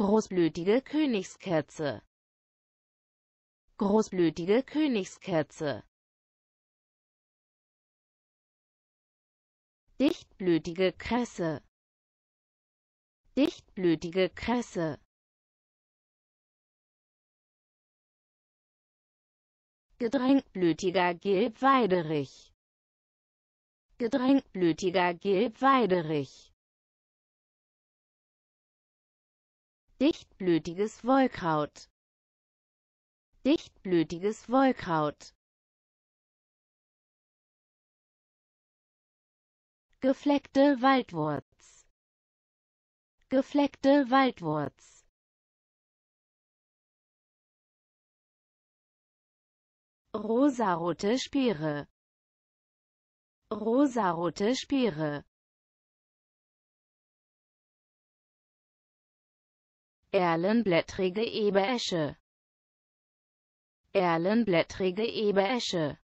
Großblütige Königskerze. Großblütige Königskerze. Dichtblütige Kresse. Dichtblütige Kresse. Gedrängblütiger Gelbweiderich. Gedrängblütiger Gelbweiderich. Dichtblütiges Wollkraut. Dichtblütiges Wollkraut. Gefleckte Waldwurz. Gefleckte Waldwurz. Rosarote Speere. Rosarote Speere. Erlenblättrige Eberesche Erlenblättrige Eberesche